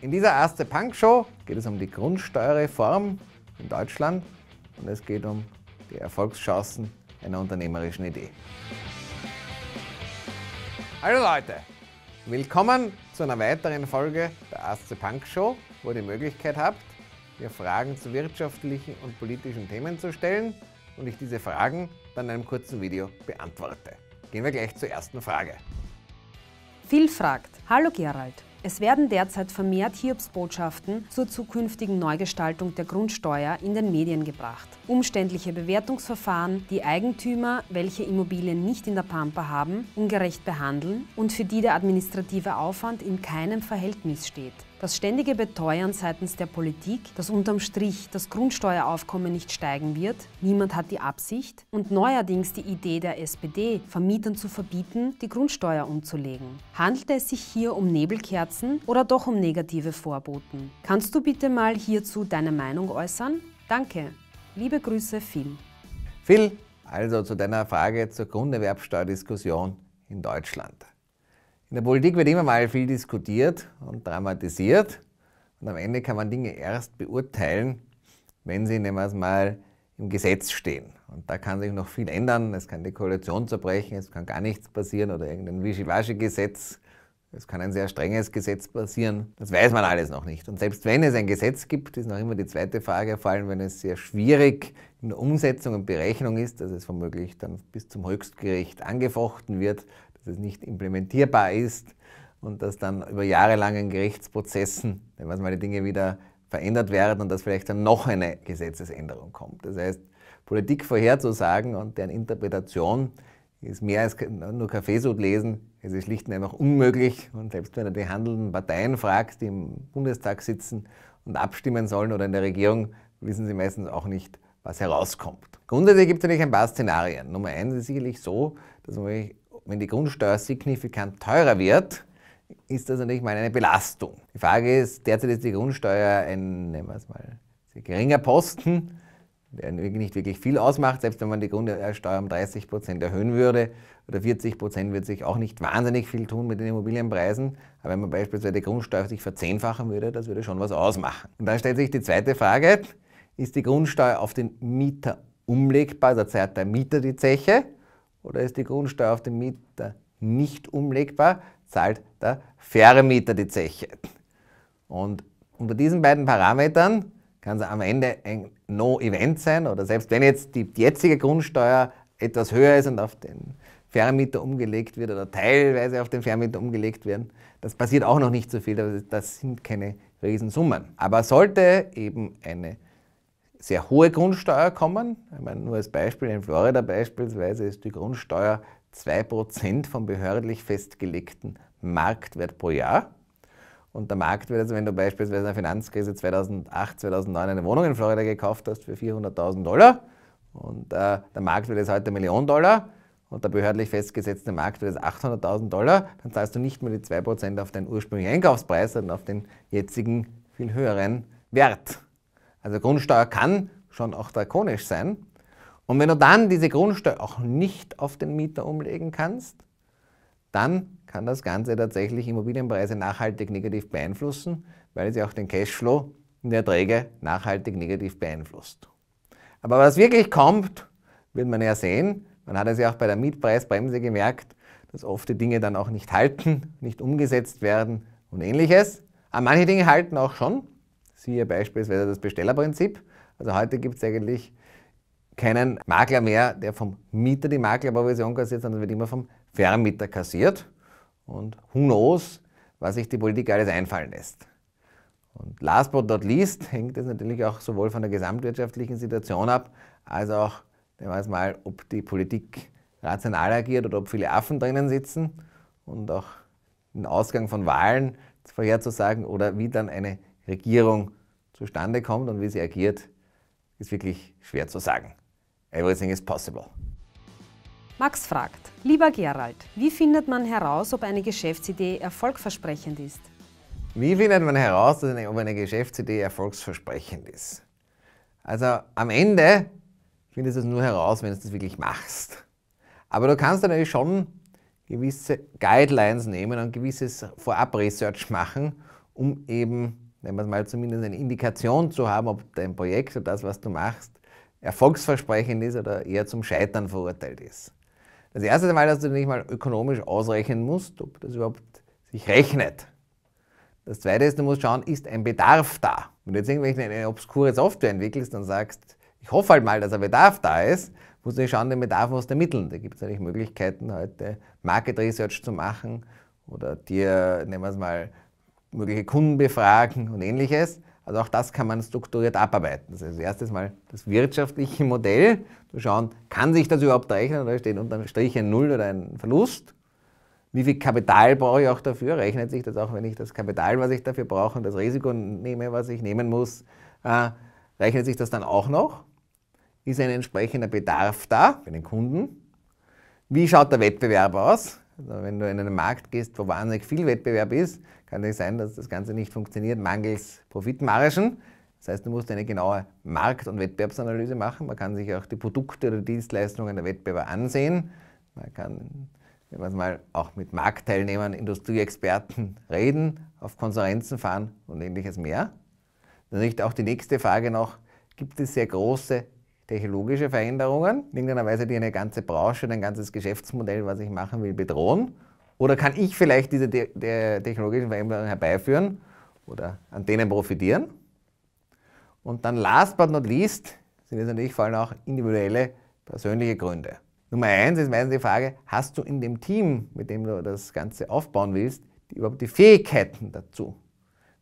In dieser Erste Punk Show geht es um die Grundsteuerreform in Deutschland und es geht um die Erfolgschancen einer unternehmerischen Idee. Hallo Leute, willkommen zu einer weiteren Folge der Erste Punk Show, wo ihr die Möglichkeit habt, mir Fragen zu wirtschaftlichen und politischen Themen zu stellen und ich diese Fragen dann in einem kurzen Video beantworte. Gehen wir gleich zur ersten Frage. Viel fragt, hallo Gerald, es werden derzeit vermehrt Hiobsbotschaften zur zukünftigen Neugestaltung der Grundsteuer in den Medien gebracht. Umständliche Bewertungsverfahren, die Eigentümer, welche Immobilien nicht in der Pampa haben, ungerecht behandeln und für die der administrative Aufwand in keinem Verhältnis steht. Das ständige Beteuern seitens der Politik, dass unterm Strich das Grundsteueraufkommen nicht steigen wird, niemand hat die Absicht und neuerdings die Idee der SPD, Vermietern zu verbieten, die Grundsteuer umzulegen. Handelt es sich hier um Nebelkerzen oder doch um negative Vorboten? Kannst du bitte mal hierzu deine Meinung äußern? Danke. Liebe Grüße, Phil. Phil, also zu deiner Frage zur Grunderwerbsteuerdiskussion in Deutschland. In der Politik wird immer mal viel diskutiert und dramatisiert. Und am Ende kann man Dinge erst beurteilen, wenn sie, nehmen wir es mal, im Gesetz stehen. Und da kann sich noch viel ändern. Es kann die Koalition zerbrechen, es kann gar nichts passieren oder irgendein Wischiwaschi-Gesetz. Es kann ein sehr strenges Gesetz passieren. Das weiß man alles noch nicht. Und selbst wenn es ein Gesetz gibt, ist noch immer die zweite Frage, vor wenn es sehr schwierig in der Umsetzung und Berechnung ist, dass es womöglich dann bis zum Höchstgericht angefochten wird, das nicht implementierbar ist und dass dann über jahrelangen Gerichtsprozessen, wenn man die Dinge wieder verändert werden und dass vielleicht dann noch eine Gesetzesänderung kommt. Das heißt, Politik vorherzusagen und deren Interpretation ist mehr als nur Kaffeesud lesen. Es ist schlicht und einfach unmöglich. Und selbst wenn du die handelnden Parteien fragst, die im Bundestag sitzen und abstimmen sollen oder in der Regierung, wissen sie meistens auch nicht, was herauskommt. Grundsätzlich gibt es natürlich ein paar Szenarien. Nummer eins ist sicherlich so, dass man wenn die Grundsteuer signifikant teurer wird, ist das natürlich mal eine Belastung. Die Frage ist, derzeit ist die Grundsteuer ein, nehmen wir es mal, sehr geringer Posten, der nicht wirklich viel ausmacht. Selbst wenn man die Grundsteuer um 30 Prozent erhöhen würde oder 40 Prozent, wird sich auch nicht wahnsinnig viel tun mit den Immobilienpreisen. Aber wenn man beispielsweise die Grundsteuer sich verzehnfachen würde, das würde schon was ausmachen. Und dann stellt sich die zweite Frage, ist die Grundsteuer auf den Mieter umlegbar? Also zahlt der Mieter die Zeche oder ist die Grundsteuer auf den Mieter nicht umlegbar, zahlt der Vermieter die Zeche. Und unter diesen beiden Parametern kann es am Ende ein No-Event sein oder selbst wenn jetzt die jetzige Grundsteuer etwas höher ist und auf den Vermieter umgelegt wird oder teilweise auf den Vermieter umgelegt werden, das passiert auch noch nicht so viel, das sind keine Riesensummen. Aber sollte eben eine sehr hohe Grundsteuer kommen. Ich meine, nur als Beispiel, in Florida beispielsweise ist die Grundsteuer 2% vom behördlich festgelegten Marktwert pro Jahr. Und der Marktwert, also wenn du beispielsweise in der Finanzkrise 2008, 2009 eine Wohnung in Florida gekauft hast für 400.000 Dollar und äh, der Marktwert ist heute Million Dollar und der behördlich festgesetzte Marktwert ist 800.000 Dollar, dann zahlst du nicht mehr die 2% auf deinen ursprünglichen Einkaufspreis, sondern auf den jetzigen viel höheren Wert. Also Grundsteuer kann schon auch drakonisch sein. Und wenn du dann diese Grundsteuer auch nicht auf den Mieter umlegen kannst, dann kann das Ganze tatsächlich Immobilienpreise nachhaltig negativ beeinflussen, weil sie auch den Cashflow in der Erträge nachhaltig negativ beeinflusst. Aber was wirklich kommt, wird man ja sehen. Man hat es ja auch bei der Mietpreisbremse gemerkt, dass oft die Dinge dann auch nicht halten, nicht umgesetzt werden und ähnliches. Aber manche Dinge halten auch schon. Siehe beispielsweise das Bestellerprinzip. Also heute gibt es eigentlich keinen Makler mehr, der vom Mieter die Maklerprovision kassiert, sondern wird immer vom Vermieter kassiert. Und who knows, was sich die Politik alles einfallen lässt. Und last but not least hängt es natürlich auch sowohl von der gesamtwirtschaftlichen Situation ab, als auch, nehmen wir es mal, ob die Politik rational agiert oder ob viele Affen drinnen sitzen und auch den Ausgang von Wahlen vorherzusagen oder wie dann eine Regierung zustande kommt und wie sie agiert, ist wirklich schwer zu sagen. Everything is possible. Max fragt, lieber Gerald, wie findet man heraus, ob eine Geschäftsidee erfolgversprechend ist? Wie findet man heraus, ob eine Geschäftsidee erfolgsversprechend ist? Also am Ende findest du es nur heraus, wenn du es wirklich machst. Aber du kannst natürlich schon gewisse Guidelines nehmen und gewisses Vorab-Research machen, um eben wenn man mal zumindest eine Indikation zu haben, ob dein Projekt oder das, was du machst, erfolgsversprechend ist oder eher zum Scheitern verurteilt ist. Das erste Mal, dass du nicht mal ökonomisch ausrechnen musst, ob das überhaupt sich rechnet. Das zweite ist, du musst schauen, ist ein Bedarf da? Wenn du jetzt irgendwelche eine obskure Software entwickelst und sagst, ich hoffe halt mal, dass ein Bedarf da ist, musst du schauen, den Bedarf musst du ermitteln. Da gibt es natürlich Möglichkeiten, heute Market Research zu machen oder dir, nehmen wir es mal, mögliche Kunden befragen und ähnliches. Also auch das kann man strukturiert abarbeiten. Das ist als erstes mal das wirtschaftliche Modell, zu schauen, kann sich das überhaupt rechnen oder steht unter unterm Strich ein Null oder ein Verlust? Wie viel Kapital brauche ich auch dafür? Rechnet sich das auch, wenn ich das Kapital, was ich dafür brauche und das Risiko nehme, was ich nehmen muss, äh, rechnet sich das dann auch noch? Ist ein entsprechender Bedarf da bei den Kunden? Wie schaut der Wettbewerb aus? Also wenn du in einen Markt gehst, wo wahnsinnig viel Wettbewerb ist, kann es sein, dass das Ganze nicht funktioniert, mangels Profitmargen. Das heißt, du musst eine genaue Markt- und Wettbewerbsanalyse machen. Man kann sich auch die Produkte oder Dienstleistungen der Wettbewerber ansehen. Man kann, wenn man es mal auch mit Marktteilnehmern, Industrieexperten reden, auf Konferenzen fahren und ähnliches mehr. Dann ist auch die nächste Frage noch, gibt es sehr große technologische Veränderungen, in irgendeiner Weise, die eine ganze Branche, ein ganzes Geschäftsmodell, was ich machen will, bedrohen? Oder kann ich vielleicht diese technologischen Veränderungen herbeiführen oder an denen profitieren? Und dann last but not least sind es natürlich vor allem auch individuelle, persönliche Gründe. Nummer eins ist meistens die Frage, hast du in dem Team, mit dem du das Ganze aufbauen willst, die, überhaupt die Fähigkeiten dazu?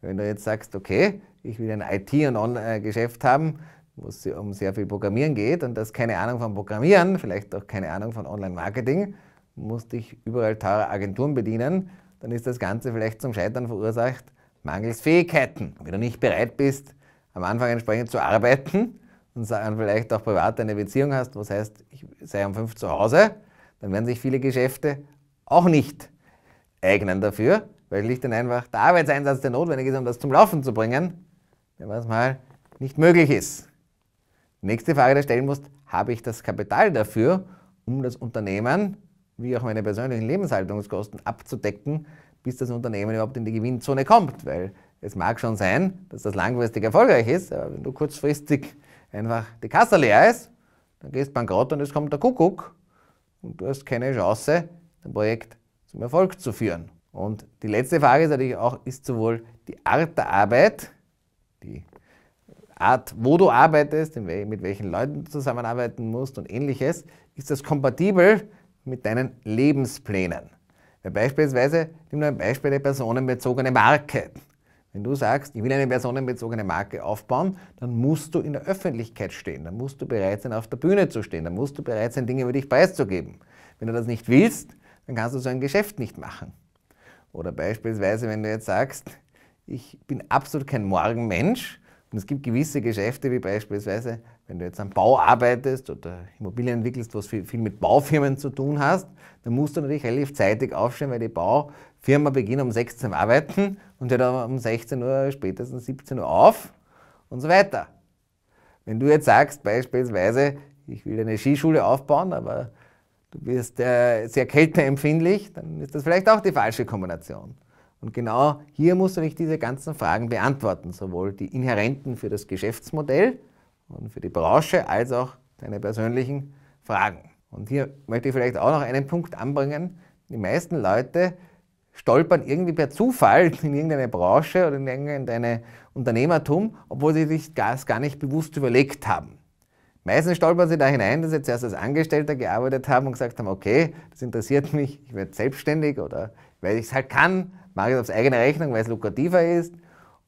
Wenn du jetzt sagst, okay, ich will ein IT- und Online-Geschäft äh, haben, wo es um sehr viel Programmieren geht und das keine Ahnung von Programmieren, vielleicht auch keine Ahnung von Online-Marketing, musste ich überall teure Agenturen bedienen, dann ist das Ganze vielleicht zum Scheitern verursacht, mangels Fähigkeiten. Wenn du nicht bereit bist, am Anfang entsprechend zu arbeiten und vielleicht auch privat eine Beziehung hast, was heißt, ich sei um fünf zu Hause, dann werden sich viele Geschäfte auch nicht eignen dafür, weil schlicht und einfach der Arbeitseinsatz, der notwendig ist, um das zum Laufen zu bringen, wenn man es mal nicht möglich ist. Nächste Frage, die du stellen musst, habe ich das Kapital dafür, um das Unternehmen, wie auch meine persönlichen Lebenshaltungskosten abzudecken, bis das Unternehmen überhaupt in die Gewinnzone kommt? Weil es mag schon sein, dass das langfristig erfolgreich ist, aber wenn du kurzfristig einfach die Kasse leer ist, dann gehst bankrott und es kommt der Kuckuck und du hast keine Chance, dein Projekt zum Erfolg zu führen. Und die letzte Frage ist natürlich auch, ist sowohl die Art der Arbeit, Art, wo du arbeitest, mit welchen Leuten du zusammenarbeiten musst und ähnliches, ist das kompatibel mit deinen Lebensplänen. Weil beispielsweise, nimm nur ein Beispiel eine personenbezogene Marke. Wenn du sagst, ich will eine personenbezogene Marke aufbauen, dann musst du in der Öffentlichkeit stehen, dann musst du bereit sein, auf der Bühne zu stehen, dann musst du bereit sein, Dinge über dich preiszugeben. Wenn du das nicht willst, dann kannst du so ein Geschäft nicht machen. Oder beispielsweise, wenn du jetzt sagst, ich bin absolut kein Morgenmensch, und es gibt gewisse Geschäfte, wie beispielsweise, wenn du jetzt am Bau arbeitest oder Immobilien entwickelst, was viel, mit Baufirmen zu tun hast, dann musst du natürlich relativ zeitig aufstehen, weil die Baufirma beginnt um 16 Uhr zum Arbeiten und hört um 16 Uhr, spätestens 17 Uhr auf und so weiter. Wenn du jetzt sagst, beispielsweise, ich will eine Skischule aufbauen, aber du bist äh, sehr kälteempfindlich, dann ist das vielleicht auch die falsche Kombination. Und genau hier muss nämlich diese ganzen Fragen beantworten, sowohl die inhärenten für das Geschäftsmodell und für die Branche als auch deine persönlichen Fragen. Und hier möchte ich vielleicht auch noch einen Punkt anbringen. Die meisten Leute stolpern irgendwie per Zufall in irgendeine Branche oder in irgendein Unternehmertum, obwohl sie sich das gar nicht bewusst überlegt haben. Meistens stolpern sie da hinein, dass sie zuerst als Angestellter gearbeitet haben und gesagt haben, okay, das interessiert mich, ich werde selbstständig oder weil ich es halt kann mache ich es auf eigene Rechnung, weil es lukrativer ist.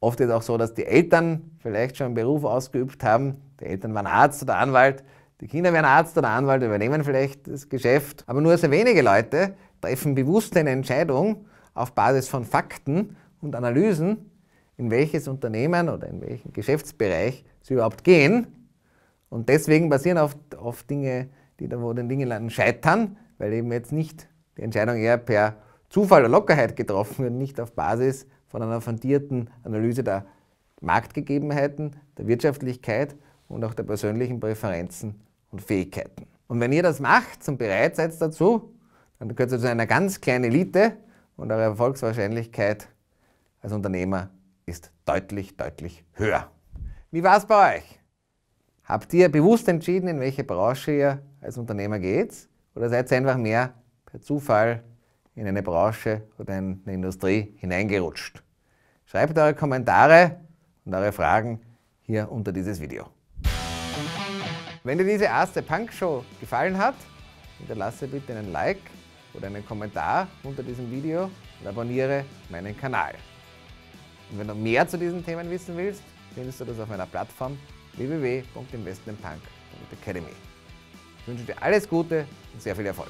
Oft ist es auch so, dass die Eltern vielleicht schon einen Beruf ausgeübt haben. Die Eltern waren Arzt oder Anwalt. Die Kinder werden Arzt oder Anwalt, übernehmen vielleicht das Geschäft. Aber nur sehr wenige Leute treffen bewusst eine Entscheidung auf Basis von Fakten und Analysen, in welches Unternehmen oder in welchen Geschäftsbereich sie überhaupt gehen. Und deswegen basieren oft, oft Dinge, die da wo den Dinge landen, scheitern, weil eben jetzt nicht die Entscheidung eher per Zufall oder Lockerheit getroffen und nicht auf Basis von einer fundierten Analyse der Marktgegebenheiten, der Wirtschaftlichkeit und auch der persönlichen Präferenzen und Fähigkeiten. Und wenn ihr das macht und bereit seid dazu, dann gehört ihr zu einer ganz kleinen Elite und eure Erfolgswahrscheinlichkeit als Unternehmer ist deutlich, deutlich höher. Wie war es bei euch? Habt ihr bewusst entschieden, in welche Branche ihr als Unternehmer geht? Oder seid ihr einfach mehr per Zufall in eine Branche oder in eine Industrie hineingerutscht? Schreibt eure Kommentare und eure Fragen hier unter dieses Video. Wenn dir diese erste Punk Show gefallen hat, hinterlasse bitte einen Like oder einen Kommentar unter diesem Video und abonniere meinen Kanal. Und wenn du mehr zu diesen Themen wissen willst, findest du das auf meiner Plattform www.investmentpunk.academy. Ich wünsche dir alles Gute und sehr viel Erfolg.